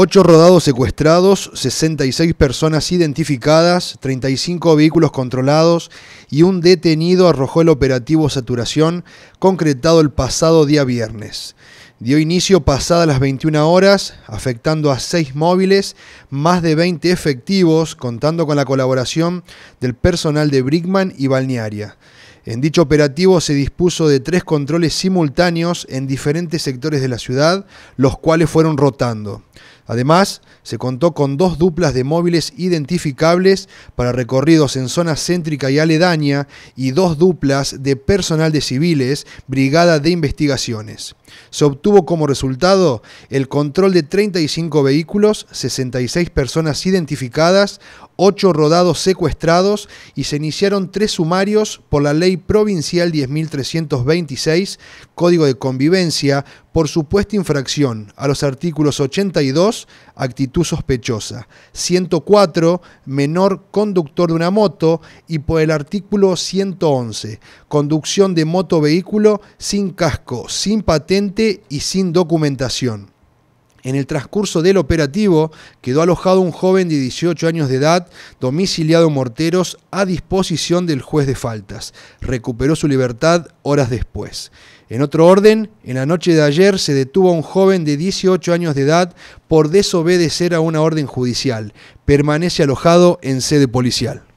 8 rodados secuestrados, 66 personas identificadas, 35 vehículos controlados y un detenido arrojó el operativo Saturación concretado el pasado día viernes. Dio inicio pasadas las 21 horas, afectando a 6 móviles, más de 20 efectivos, contando con la colaboración del personal de Brickman y Balnearia. En dicho operativo se dispuso de tres controles simultáneos en diferentes sectores de la ciudad, los cuales fueron rotando. Además, se contó con dos duplas de móviles identificables para recorridos en zona céntrica y aledaña y dos duplas de personal de civiles, brigada de investigaciones. Se obtuvo como resultado el control de 35 vehículos, 66 personas identificadas, ocho rodados secuestrados y se iniciaron tres sumarios por la ley provincial 10.326, Código de Convivencia, por supuesta infracción a los artículos 82, actitud sospechosa, 104, menor conductor de una moto, y por el artículo 111, conducción de moto vehículo sin casco, sin patente y sin documentación. En el transcurso del operativo quedó alojado un joven de 18 años de edad, domiciliado en Morteros, a disposición del juez de faltas. Recuperó su libertad horas después. En otro orden, en la noche de ayer se detuvo a un joven de 18 años de edad por desobedecer a una orden judicial. Permanece alojado en sede policial.